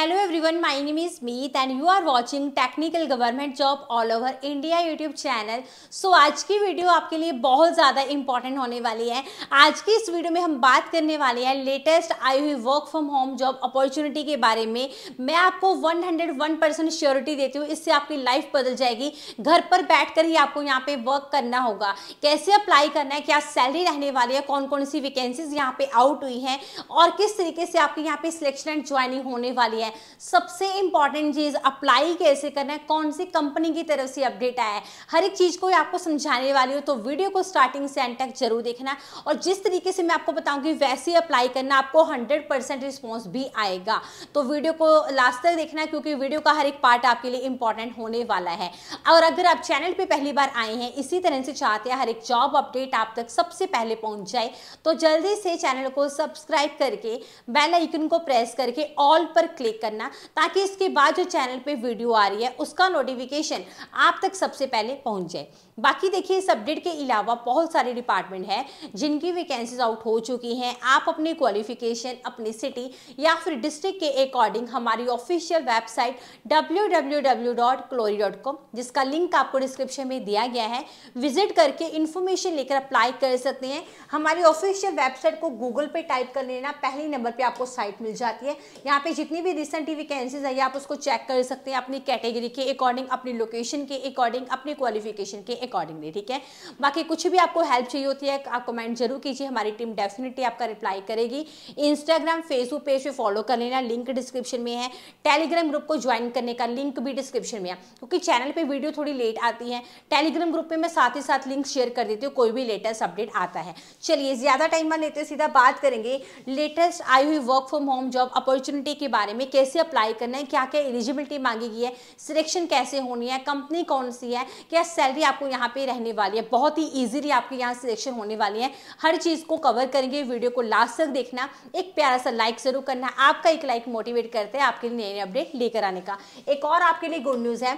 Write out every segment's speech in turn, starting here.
Hello everyone my name is Meet and you are watching technical government job all over India YouTube channel so आज की video आपके लिए बहुत ज़्यादा important होने वाली है आज की इस वीडियो में हम बात करने वाले हैं लेटेस्ट आई हुई work from home job opportunity के बारे में मैं आपको वन परसेंट श्योरिटी देती हूँ इससे आपकी लाइफ बदल जाएगी घर पर बैठ कर ही आपको यहाँ पे वर्क करना होगा कैसे अप्लाई करना है क्या सैलरी रहने वाली है कौन कौन सी वैकेंसीज यहाँ पे आउट हुई हैं और किस तरीके से आपके यहाँ पे सिलेक्शन एंड ज्वाइनिंग होने वाली है है सबसे इंपॉर्टेंट चीज़ अप्लाई कैसे करना है कौन सी कंपनी की तरफ से अपडेट आया है हर एक चीज़ को आपको समझाने वाली हो तो वीडियो को स्टार्टिंग से एंड तक जरूर देखना और जिस तरीके से मैं आपको बताऊंगी वैसे अप्लाई करना आपको हंड्रेड रिस्पॉन्स भी आएगा तो वीडियो को लास्ट तक देखना क्योंकि वीडियो का हर एक पार्ट आपके लिए इंपॉर्टेंट होने वाला है और अगर आप चैनल पर पहली बार आए हैं इसी तरह से चाहते हैं हर एक जॉब अपडेट आप तक सबसे पहले पहुंच जाए तो जल्दी से चैनल को सब्सक्राइब करके बेल आइकन को प्रेस करके ऑल पर क्लिक क्लिक करना ताकि इसके बाद जो चैनल पे वीडियो आ रही है उसका नोटिफिकेशन आप तक सबसे पहले पहुंच जाए बाकी देखिए इस अपडेट के अलावा बहुत सारे डिपार्टमेंट हैं जिनकी वैकेंसीज आउट हो चुकी हैं आप अपने क्वालिफिकेशन अपनी सिटी या फिर डिस्ट्रिक्ट के अकॉर्डिंग हमारी ऑफिशियल वेबसाइट www.clory.com जिसका लिंक आपको डिस्क्रिप्शन में दिया गया है विजिट करके इन्फॉर्मेशन लेकर अप्लाई कर सकते हैं हमारी ऑफिशियल वेबसाइट को गूगल पर टाइप कर लेना पहले नंबर पर आपको साइट मिल जाती है यहाँ पे जितनी भी रिसेंट वैकेंसीज है आप उसको चेक कर सकते हैं अपनी कैटेगरी के अकॉर्डिंग अपनी लोकेशन के अकॉर्डिंग अपनी क्वालिफिकेशन के अकॉर्डिंगली ठीक है बाकी कुछ भी आपको हेल्प चाहिए होती है आप कमेंट जरूर कीजिए हमारी टीम डेफिनेटली आपका रिप्लाई करेगी इंस्टाग्राम फेसबुक पेज पे फॉलो कर लेना लिंक डिस्क्रिप्शन में है टेलीग्राम ग्रुप को ज्वाइन करने का लिंक भी डिस्क्रिप्शन में है क्योंकि चैनल पर वीडियो थोड़ी लेट आती है टेलीग्राम ग्रुप में मैं साथ ही साथ लिंक शेयर कर देती हूँ कोई भी लेटेस्ट अपडेट आता है चलिए ज़्यादा टाइम ना लेते सीधा बात करेंगे लेटेस्ट आई हुई work from home job opportunity के बारे में कैसे अप्लाई करना है क्या क्या एलिजिबिलिटी मांगी गई है सिलेक्शन कैसे होनी है कंपनी कौन सी है क्या सैलरी आपको यहाँ पे रहने वाली है बहुत ही ईजिली आपके यहाँ सिलेक्शन होने वाली है हर चीज़ को कवर करेंगे वीडियो को लास्ट तक देखना एक प्यारा सा लाइक जरूर करना आपका एक लाइक मोटिवेट करते हैं आपके लिए नए नए अपडेट लेकर आने का एक और आपके लिए गुड न्यूज़ है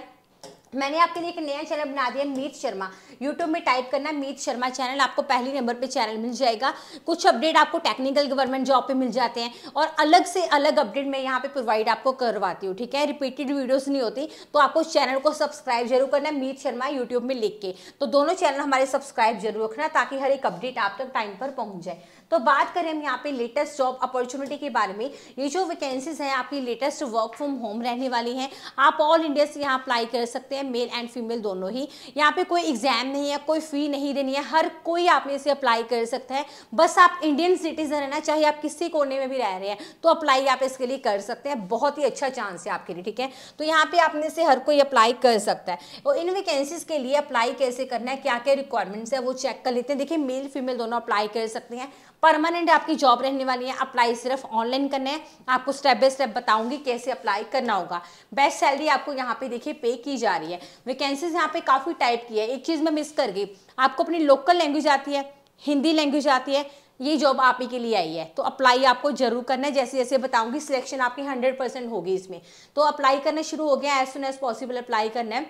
मैंने आपके लिए एक नया चैनल बना दिया मीत शर्मा यूट्यूब में टाइप करना मीत शर्मा चैनल आपको पहले नंबर पे चैनल मिल जाएगा कुछ अपडेट आपको टेक्निकल गवर्नमेंट जॉब पे मिल जाते हैं और अलग से अलग अपडेट मैं यहाँ पे प्रोवाइड आपको करवाती हूँ ठीक है रिपीटेड वीडियोस नहीं होती तो आपको चैनल को सब्सक्राइब जरूर करना मीत शर्मा यूट्यूब में लिख के तो दोनों चैनल हमारे सब्सक्राइब जरूर रखना ताकि हर एक अपडेट आप तक टाइम पर पहुँच जाए तो बात करें हम यहाँ पे लेटेस्ट जॉब अपॉर्चुनिटी के बारे में ये जो वैकेंसीज हैं आपकी लेटेस्ट वर्क फ्रॉम होम रहने वाली हैं आप ऑल इंडिया से यहाँ अप्लाई कर सकते हैं मेल एंड फीमेल दोनों ही यहाँ पे कोई एग्जाम नहीं है कोई फी नहीं देनी है हर कोई आप से अप्लाई कर सकता है बस आप इंडियन सिटीजन है ना चाहे आप किसी कोने में भी रह रहे हैं तो अप्लाई आप इसके लिए कर सकते हैं बहुत ही अच्छा चांस है आपके लिए ठीक है तो यहाँ पे आपने से हर कोई अप्लाई कर सकता है और इन वैकेंसीज के लिए अप्लाई कैसे करना है क्या क्या रिक्वायरमेंट्स है वो चेक कर लेते हैं देखिए मेल फीमेल दोनों अप्लाई कर सकते हैं परमानेंट आपकी जॉब रहने वाली है अप्लाई सिर्फ ऑनलाइन करना है आपको स्टेप बाय स्टेप बताऊंगी कैसे अप्लाई करना होगा बेस्ट सैलरी आपको यहाँ पे देखिए पे की जा रही है वैकेंसीज यहाँ पे काफ़ी टाइप की है एक चीज़ मैं मिस कर गई आपको अपनी लोकल लैंग्वेज आती है हिंदी लैंग्वेज आती है ये जॉब आप ही के लिए आई है तो अप्लाई आपको जरूर करना है जैसे जैसे बताऊंगी सिलेक्शन आपकी हंड्रेड परसेंट होगी इसमें तो अप्लाई करना शुरू हो गया as soon as possible apply करना है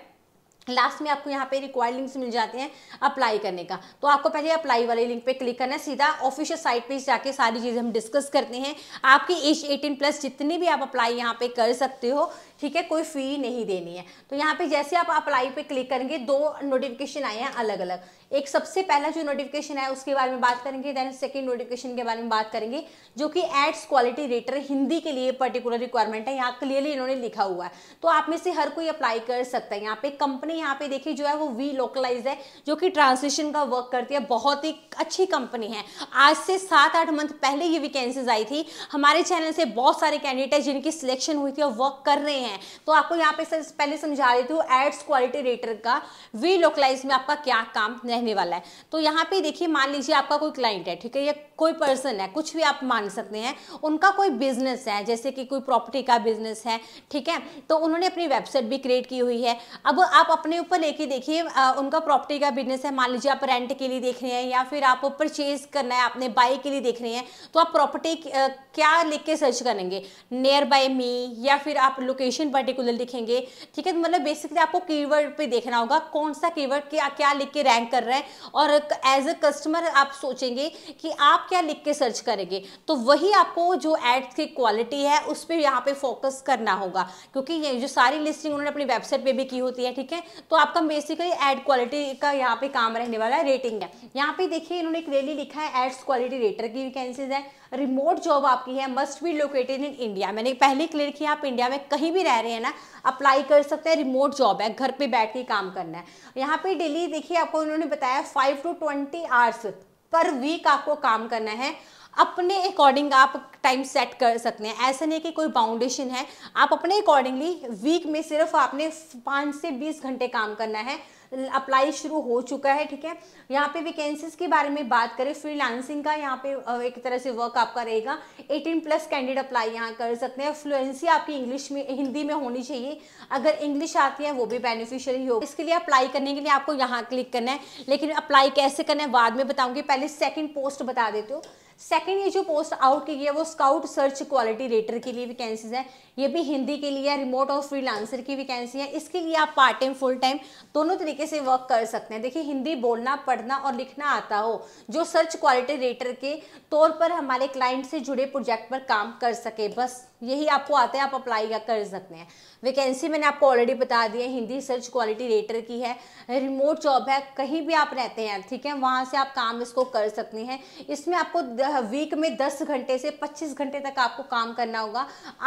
लास्ट में आपको यहाँ पे रिक्वायर्ड लिंक्स मिल जाते हैं अप्लाई करने का तो आपको पहले अप्लाई वाले लिंक पे क्लिक करना है सीधा ऑफिशियल साइट पे जाके सारी चीज़ें हम डिस्कस करते हैं आपकी एज 18 प्लस जितनी भी आप अप्लाई यहाँ पे कर सकते हो ठीक है कोई फी नहीं देनी है तो यहाँ पे जैसे आप अप्लाई पे क्लिक करेंगे दो नोटिफिकेशन आए हैं अलग अलग एक सबसे पहला जो नोटिफिकेशन है उसके बारे में बात करेंगे देन सेकेंड नोटिफिकेशन के बारे में बात करेंगे जो कि एड्स क्वालिटी रेटर हिंदी के लिए पर्टिकुलर रिक्वायरमेंट है यहाँ क्लियरली इन्होंने लिखा हुआ है तो आप में से हर कोई अप्लाई कर सकता है यहाँ पे कंपनी यहाँ पे देखिए जो है वो वी लोकलाइज है जो कि ट्रांसलेशन का वर्क करती है बहुत ही अच्छी कंपनी है आज से सात आठ मंथ पहले ये वैकेंसीज आई थी हमारे चैनल से बहुत सारे कैंडिडेट जिनकी सिलेक्शन हुई थी और वर्क कर रहे हैं तो आपको यहाँ पे पहले समझा देती हूँ एड्स क्वालिटी रेटर का वी लोकलाइज में आपका क्या काम रहने वाला है तो यहाँ पे देखिए मान लीजिए आपका कोई क्लाइंट है ठीक है या कोई पर्सन है कुछ भी आप मान सकते हैं उनका कोई बिजनेस है जैसे कि कोई प्रॉपर्टी का बिजनेस है ठीक है तो उन्होंने अपनी वेबसाइट भी क्रिएट की हुई है अब आप अपने ऊपर लेके देखिए उनका प्रॉपर्टी का बिजनेस है मान लीजिए आप रेंट के लिए देख रहे हैं या फिर आप परचेज करना है आपने बाई के लिए देख रहे हैं तो आप प्रॉपर्टी क्या लिख के सर्च करेंगे नियर बाय मी या फिर आप लोकेशन पर्टिकुलर लिखेंगे ठीक है तो मतलब बेसिकली आपको कीवर्ड पे देखना होगा कौन सा कीवर्ड क्या क्या लिख के रैंक कर रहा रहे हैं और एज अ कस्टमर आप सोचेंगे कि आप क्या लिख के सर्च करेंगे तो वही आपको जो एड्स की क्वालिटी है उस पर यहाँ पे फोकस करना होगा क्योंकि ये जो सारी लिस्टिंग उन्होंने अपनी वेबसाइट पे भी की होती है ठीक है तो आपका बेसिकली एड क्वालिटी का यहाँ पे काम रहने वाला है रेटिंग है यहाँ पे देखिए इन्होंने एक रेली लिखा है एड्स क्वालिटी रेटर की वैकेंसीज है रिमोट जॉब आपकी है must be located in India मैंने पहले क्लियर किया आप इंडिया में कहीं भी रह रहे हैं ना अप्लाई कर सकते हैं रिमोट जॉब है घर पे बैठ के काम करना है यहाँ पे डेली देखिए आपको उन्होंने बताया five to twenty hours per week आपको काम करना है अपने अकॉर्डिंग आप टाइम सेट कर सकते हैं ऐसा नहीं कि कोई बाउंडेशन है आप अपने अकॉर्डिंगली वीक में सिर्फ आपने पाँच से बीस घंटे काम करना है अप्लाई शुरू हो चुका है ठीक है यहाँ पे वैकेंसीज के बारे में बात करें फ्रीलांसिंग का यहाँ पे एक तरह से वर्क आपका रहेगा 18 प्लस कैंडिडेट अप्लाई यहाँ कर सकते हैं फ्लुएंसी आपकी इंग्लिश में हिंदी में होनी चाहिए अगर इंग्लिश आती है वो भी बेनिफिशियल ही होगा इसके लिए अप्लाई करने के लिए आपको यहाँ क्लिक करना है लेकिन अप्लाई कैसे करना है बाद में बताऊँगी पहले सेकेंड पोस्ट बता देते हो सेकेंड ये जो पोस्ट आउट की गई है वो स्काउट सर्च क्वालिटी रेटर के लिए वैकेंसीज है ये भी हिंदी के लिए रिमोट और फ्रीलांसर की वैकेंसी है इसके लिए आप पार्ट टाइम फुल टाइम दोनों तरीके से वर्क कर सकते हैं देखिए हिंदी बोलना पढ़ना और लिखना आता हो जो सर्च क्वालिटी रेटर के तौर पर हमारे क्लाइंट से जुड़े प्रोजेक्ट पर काम कर सके बस यही आपको आता है आप अप्लाई कर सकते हैं वैकेंसी मैंने आपको ऑलरेडी बता दी है हिंदी सर्च क्वालिटी रेटर की है रिमोट जॉब है कहीं भी आप रहते हैं ठीक है वहाँ से आप काम इसको कर सकते हैं इसमें आपको वीक में दस घंटे से पच्चीस घंटे तक आपको काम करना होगा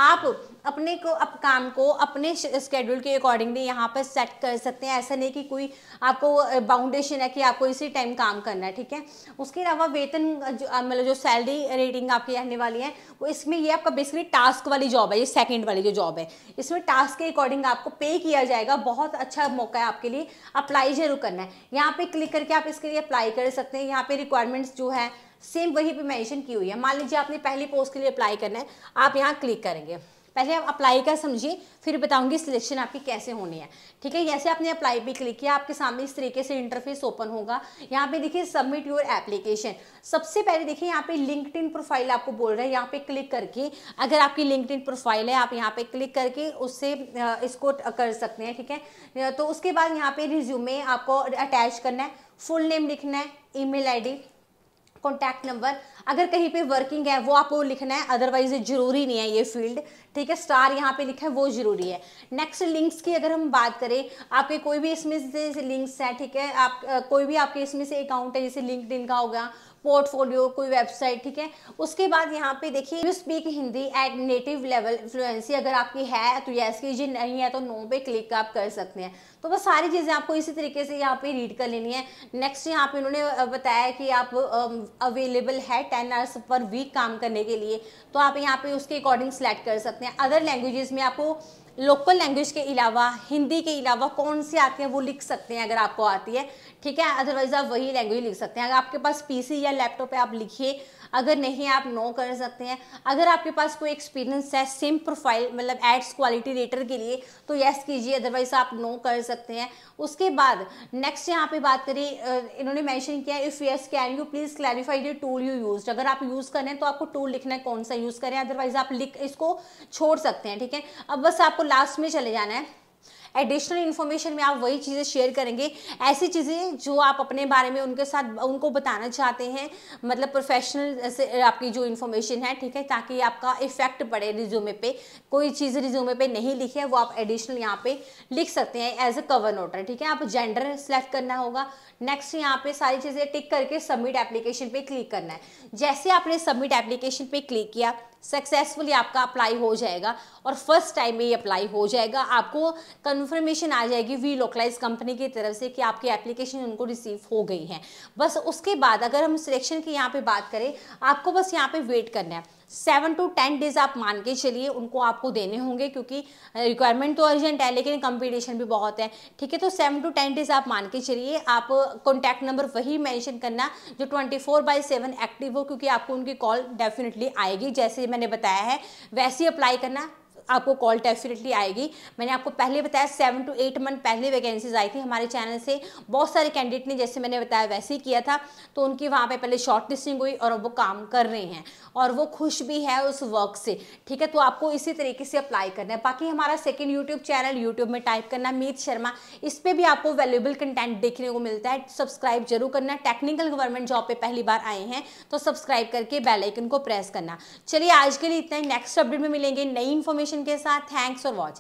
आप अपने को अप काम को अपने स्केड्यूल के अकॉर्डिंगली यहाँ पर सेट कर सकते हैं ऐसा नहीं कि कोई आपको बाउंडेशन है कि आपको इसी टाइम काम करना है ठीक है उसके अलावा वेतन मतलब जो, जो सैलरी रेटिंग आपकी रहने वाली है वो इसमें ये आपका बेसिकली टास्क टास्क वाली जॉब है ये सेकंड वाली जो जॉब है इसमें टास्क के अकॉर्डिंग आपको पे किया जाएगा बहुत अच्छा मौका है आपके लिए अप्लाई जरूर करना है यहाँ पे क्लिक करके आप इसके लिए अप्लाई कर सकते हैं यहाँ पे रिक्वायरमेंट्स जो है सेम वही पे मैंशन की हुई है मान लीजिए आपने पहली पोस्ट के लिए अप्लाई करना है आप यहाँ क्लिक करेंगे पहले आप अप्लाई का समझिए फिर बताऊंगी सिलेक्शन आपकी कैसे होनी है ठीक है जैसे आपने अप्लाई पे क्लिक किया आपके सामने इस तरीके से इंटरफेस ओपन होगा यहाँ पे देखिए सबमिट योर एप्लीकेशन सबसे पहले देखिए यहाँ पे लिंकड प्रोफाइल आपको बोल रहा है यहाँ पे क्लिक करके अगर आपकी लिंकड प्रोफाइल है आप यहाँ पे क्लिक करके उससे इसको कर सकते हैं ठीक है तो उसके बाद यहाँ पे रिज्यूमे आपको अटैच करना है फुल नेम लिखना है ईमेल आईडी कॉन्टैक्ट नंबर अगर कहीं पे वर्किंग है वो आपको लिखना है अदरवाइज ये जरूरी नहीं है ये फील्ड ठीक है स्टार यहाँ पे लिखा है वो जरूरी है नेक्स्ट लिंक्स की अगर हम बात करें आपके कोई भी इसमें से लिंक्स है ठीक है आप कोई भी आपके इसमें से अकाउंट है जैसे लिंक का होगा पोर्टफोलियो कोई वेबसाइट ठीक है उसके बाद यहाँ पे देखिए you speak Hindi at native level fluency अगर आपकी है तो यस कीजिए नहीं है तो नो पे क्लिक आप कर सकते हैं तो वो सारी चीज़ें आपको इसी तरीके से यहाँ पे रीड कर लेनी है नेक्स्ट यहाँ पे उन्होंने बताया कि आप अवेलेबल है टेन आवर्स पर वीक काम करने के लिए तो आप यहाँ पे उसके अकॉर्डिंग सेलेक्ट कर सकते हैं अदर लैंग्वेजेस में आपको लोकल लैंग्वेज के अलावा हिंदी के अलावा कौन सी आती है वो लिख सकते हैं अगर आपको आती है ठीक है अदरवाइज आप वही लैंग्वेज लिख सकते हैं अगर आपके पास पीसी या लैपटॉप है आप लिखिए अगर नहीं आप नो कर सकते हैं अगर आपके पास कोई एक्सपीरियंस है सेम प्रोफाइल मतलब एड्स क्वालिटी रेटर के लिए तो येस कीजिए अदरवाइज आप नो कर सकते हैं उसके बाद नेक्स्ट यहाँ पे बात करें इन्होंने मैंशन किया if yes can you please clarify the tool you use अगर आप यूज़ करें तो आपको टूल लिखना है कौन सा यूज़ करें अदरवाइज आप लिख इसको छोड़ सकते हैं ठीक है अब बस आपको लास्ट में चले जाना है एडिशनल इन्फॉर्मेशन में आप वही चीज़ें शेयर करेंगे ऐसी चीज़ें जो आप अपने बारे में उनके साथ उनको बताना चाहते हैं मतलब प्रोफेशनल से आपकी जो इन्फॉर्मेशन है ठीक है ताकि आपका इफेक्ट पड़े रिज्यूमे पे कोई चीज़ रिज्यूमे पे नहीं लिखी है वो आप एडिशनल यहाँ पे लिख सकते हैं एज अ कवर नोटर ठीक है आप जेंडर सेलेक्ट करना होगा नेक्स्ट यहाँ पे सारी चीज़ें टिक करके सबमिट एप्लीकेशन पे क्लिक करना है जैसे आपने सबमिट एप्लीकेशन पे क्लिक किया सक्सेसफुली आपका अप्लाई हो जाएगा और फर्स्ट टाइम में ये अप्लाई हो जाएगा आपको कन्वर्ट इन्फॉर्मेशन आ जाएगी वी लोकलाइज कंपनी की तरफ से कि आपकी एप्लीकेशन उनको रिसीव हो गई है बस उसके बाद अगर हम सिलेक्शन की यहाँ पे बात करें आपको बस यहाँ पे वेट करना है सेवन टू टेन डेज आप मान के चलिए उनको आपको देने होंगे क्योंकि रिक्वायरमेंट तो अर्जेंट है लेकिन कंपटीशन भी बहुत है ठीक है तो सेवन टू टेन डेज आप मान के चलिए आप कॉन्टैक्ट नंबर वही मेंशन करना जो twenty four by seven active हो क्योंकि आपको उनकी कॉल डेफिनेटली आएगी जैसे मैंने बताया है वैसे ही अप्लाई करना आपको कॉल डेफिनेटली आएगी मैंने आपको पहले बताया सेवन टू एट मंथ पहले वैकेंसीज आई थी हमारे चैनल से बहुत सारे कैंडिडेट ने जैसे मैंने बताया वैसे ही किया था तो उनकी वहाँ पर पहले शॉर्ट लिस्टिंग हुई और वो काम कर रहे हैं और वो खुश भी है उस वर्क से ठीक है तो आपको इसी तरीके से अप्लाई करना है बाकी हमारा सेकेंड यूट्यूब चैनल यूट्यूब में टाइप करना मीत शर्मा इस पर भी आपको वैल्यूबल कंटेंट देखने को मिलता है सब्सक्राइब जरूर करना टेक्निकल गवर्नमेंट जॉब पे पहली बार आए हैं तो सब्सक्राइब करके बेलाइकन को प्रेस करना चलिए आज के लिए इतना ही नेक्स्ट अपडेट में मिलेंगे नई इन्फॉर्मेशन के साथ थैंक्स फॉर वॉचिंग